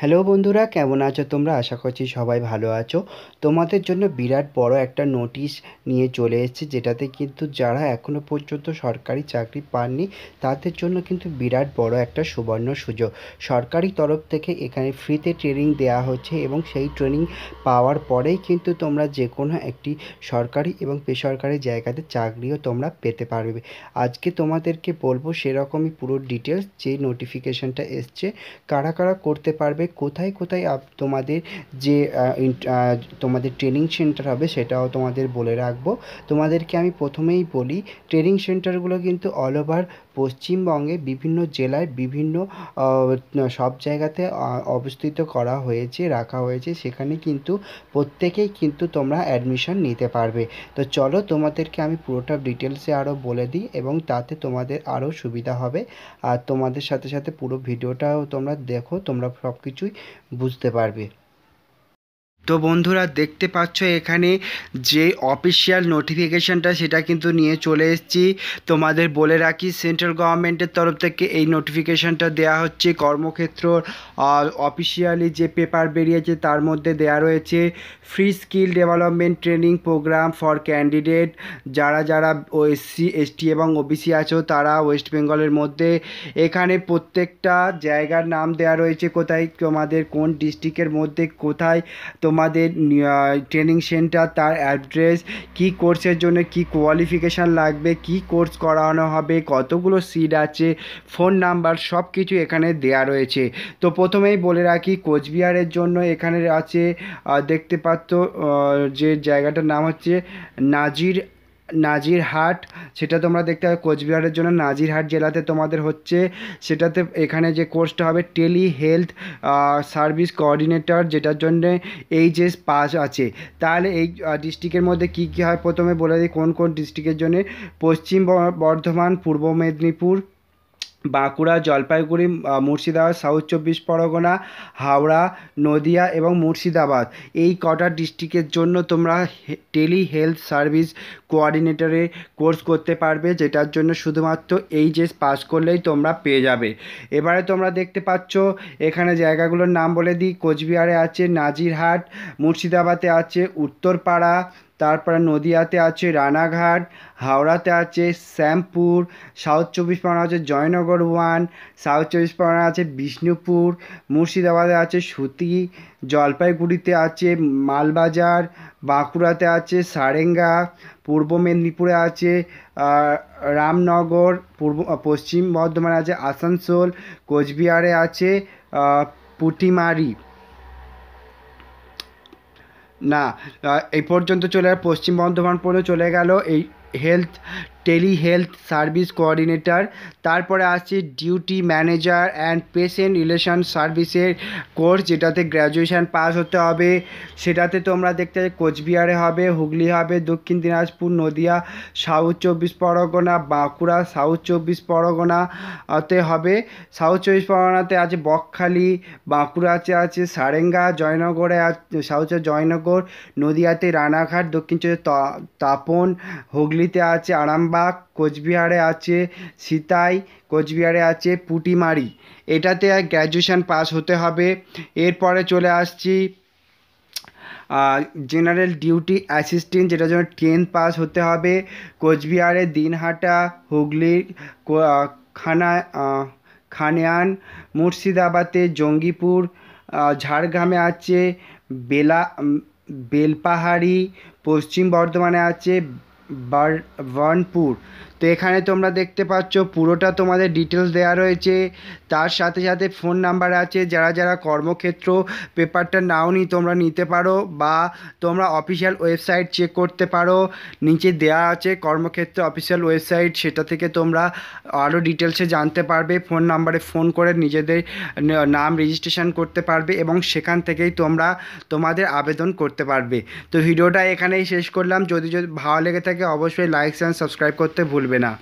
hello বন্ধুরা কেমন আছো তোমরা আশা করছি সবাই ভালো আছো তোমাদের জন্য বিরাট বড় একটা নোটিশ নিয়ে চলে এসেছে যেটাতে কিন্তু যারা এখনও পর্যন্ত সরকারি চাকরি পাননি তাদের জন্য কিন্তু বিরাট বড় একটা সুবর্ণ সুযোগ সরকারি তরফ থেকে এখানে ফ্রিতে ট্রেনিং দেওয়া হচ্ছে এবং সেই ট্রেনিং পাওয়ার পরেই কিন্তু তোমরা যে কোনো একটি সরকারি এবং বেসরকারি জায়গাতে চাকরিও তোমরা পেতে পারবে আজকে তোমাদেরকে বলবো সেরকমই পুরো ডিটেলস যে নোটিফিকেশানটা এসছে কারা কারা করতে পারবে কোথায় কোথায় আপ তোমাদের যে তোমাদের ট্রেনিং সেন্টার হবে সেটাও তোমাদের বলে রাখবো তোমাদেরকে আমি প্রথমেই বলি ট্রেনিং সেন্টারগুলো কিন্তু অল ওভার পশ্চিমবঙ্গে বিভিন্ন জেলায় বিভিন্ন সব জায়গাতে অবস্থিত করা হয়েছে রাখা হয়েছে সেখানে কিন্তু প্রত্যেকেই কিন্তু তোমরা অ্যাডমিশন নিতে পারবে তো চলো তোমাদেরকে আমি পুরোটা ডিটেলসে আরও বলে দিই এবং তাতে তোমাদের আরও সুবিধা হবে আর তোমাদের সাথে সাথে পুরো ভিডিওটাও তোমরা দেখো তোমরা সব কিছুই বুঝতে পারবে তো বন্ধুরা দেখতে পাচ্ছ এখানে যে অফিসিয়াল নোটিফিকেশানটা সেটা কিন্তু নিয়ে চলে এসেছি তোমাদের বলে রাখি সেন্ট্রাল গভর্নমেন্টের তরফ থেকে এই নোটিফিকেশানটা দেয়া হচ্ছে কর্মক্ষেত্র অফিসিয়ালি যে পেপার বেরিয়েছে তার মধ্যে দেয়া রয়েছে free skill development training program for candidate যারা যারা এসসি এসটি এবং ওবিসি আছো তারা ওয়েস্ট বেঙ্গলের মধ্যে এখানে প্রত্যেকটা জায়গার নাম দেয়া রয়েছে কোথায় তোমাদের কোন ডিস্ট্রিক্টের মধ্যে কোথায় তোমার তোমাদের ট্রেনিং সেন্টার তার অ্যাড্রেস কি কোর্সের জন্য কি কোয়ালিফিকেশান লাগবে কি কোর্স করানো হবে কতগুলো সিট আছে ফোন নাম্বার সব কিছু এখানে দেয়া রয়েছে তো প্রথমেই বলে রাখি কোচবিহারের জন্য এখানে আছে দেখতে পাচ্ছ যে জায়গাটার নাম হচ্ছে নাজির নাজিরহাট সেটা তোমরা দেখতে পাবে কোচবিহারের জন্য নাজিরহাট জেলাতে তোমাদের হচ্ছে সেটাতে এখানে যে কোর্সটা হবে টেলি হেলথ সার্ভিস কোঅর্ডিনেটর যেটার জন্যে এইচএস পাস আছে তাহলে এই ডিস্ট্রিক্টের মধ্যে কী কী হয় প্রথমে বলে দিই কোন কোন ডিস্ট্রিক্টের জন্যে পশ্চিম বর্ধমান পূর্ব মেদিনীপুর বাঁকুড়া জলপাইগুড়ি মুর্শিদাবাদ সাউথ চব্বিশ পরগনা হাওড়া নদিয়া এবং মুর্শিদাবাদ এই কটা ডিস্ট্রিক্টের জন্য তোমরা টেলি হেলথ সার্ভিস কোয়ার্ডিনেটরে কোর্স করতে পারবে যেটার জন্য শুধুমাত্র এইচএস পাস করলেই তোমরা পেয়ে যাবে এবারে তোমরা দেখতে পাচ্ছ এখানে জায়গাগুলোর নাম বলে দিই কোচবিহারে আছে নাজিরহাট মুর্শিদাবাদে আছে উত্তরপাড়া তারপরে নদিয়াতে আছে রানাঘাট হাওড়াতে আছে শ্যামপুর সাউথ চব্বিশ পরগনা আছে জয়নগর ওয়ান সাউথ চব্বিশ পরগনা আছে বিষ্ণুপুর মুর্শিদাবাদে আছে সুতি জলপাইগুড়িতে আছে মালবাজার বাঁকুড়াতে আছে সারেঙ্গা পূর্ব মেদিনীপুরে আছে রামনগর পূর্ব পশ্চিম বর্ধমানে আছে আসানসোল কোচবিহারে আছে পুটিমারি না এই পর্যন্ত চলে পশ্চিম বর্ধমান পর্যন্ত চলে গেল এই health tele health service coordinator তারপরে আসছে duty manager and patient relation সার্ভিসের কোর্স যেটাতে গ্র্যাজুয়েশান পাস হতে হবে সেটাতে তোমরা দেখতে কোচবিহারে হবে হুগলি হবে দক্ষিণ দিনাজপুর নদিয়া সাউথ চব্বিশ পরগনা বাঁকুড়া সাউথ চব্বিশ পরগনাতে হবে সাউথ চব্বিশ পরগনাতে আছে বকখালি বাঁকুড়াতে আছে সারেঙ্গা জয়নগরে সাউথ জয়নগর নদিয়াতে রানাঘাট দক্ষিণ চব্বিশ তাপন হুগলিতে আছে আরামবাগ বা কোচবিহারে আছে সিতাই কোচবিহারে আছে পুটিমারি এটাতে গ্র্যাজুয়েশান পাস হতে হবে এরপরে চলে আসছি জেনারেল ডিউটি অ্যাসিস্ট্যান্ট যেটার জন্য টেন্থ পাস হতে হবে কোচবিহারে দিনহাটা হুগলি খানা খানিয়ান মুর্শিদাবাদে জঙ্গিপুর ঝাড়গ্রামে আছে বেলা বেলপাহাড়ি পশ্চিম বর্ধমানে আছে बर्नपुर তো এখানে তোমরা দেখতে পাচ্ছ পুরোটা তোমাদের ডিটেলস দেওয়া রয়েছে তার সাথে সাথে ফোন নাম্বার আছে যারা যারা কর্মক্ষেত্র পেপারটা নাও নি তোমরা নিতে পারো বা তোমরা অফিসিয়াল ওয়েবসাইট চেক করতে পারো নিচে দেয়া আছে কর্মক্ষেত্র অফিসিয়াল ওয়েবসাইট সেটা থেকে তোমরা আরও ডিটেলসে জানতে পারবে ফোন নাম্বারে ফোন করে নিজেদের নাম রেজিস্ট্রেশন করতে পারবে এবং সেখান থেকেই তোমরা তোমাদের আবেদন করতে পারবে তো ভিডিওটা এখানেই শেষ করলাম যদি যদি ভালো লেগে থাকে অবশ্যই লাইক অ্যান্ড সাবস্ক্রাইব করতে ভুল চলবে না